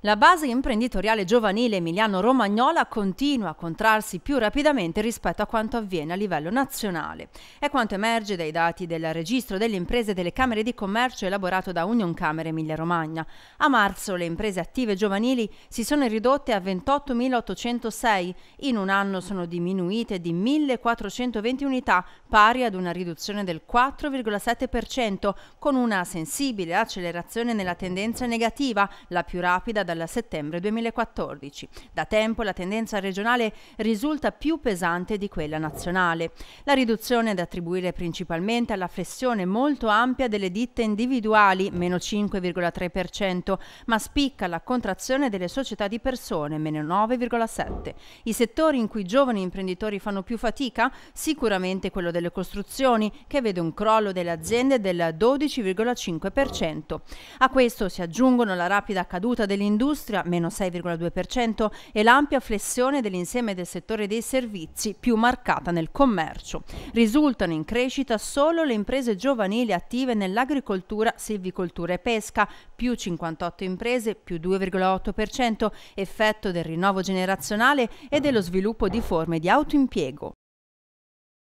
La base imprenditoriale giovanile emiliano-romagnola continua a contrarsi più rapidamente rispetto a quanto avviene a livello nazionale. È quanto emerge dai dati del registro delle imprese delle Camere di Commercio elaborato da Union Camere Emilia-Romagna. A marzo le imprese attive giovanili si sono ridotte a 28.806, in un anno sono diminuite di 1.420 unità, pari ad una riduzione del 4,7%, con una sensibile accelerazione nella tendenza negativa, la più rapida dal settembre 2014. Da tempo la tendenza regionale risulta più pesante di quella nazionale. La riduzione è da attribuire principalmente alla flessione molto ampia delle ditte individuali, meno 5,3%, ma spicca la contrazione delle società di persone, meno 9,7%. I settori in cui i giovani imprenditori fanno più fatica? Sicuramente quello delle costruzioni, che vede un crollo delle aziende del 12,5%. A questo si aggiungono la rapida caduta dell'industria dell'industria, meno 6,2%, e l'ampia flessione dell'insieme del settore dei servizi, più marcata nel commercio. Risultano in crescita solo le imprese giovanili attive nell'agricoltura, silvicoltura e pesca, più 58 imprese, più 2,8%, effetto del rinnovo generazionale e dello sviluppo di forme di autoimpiego.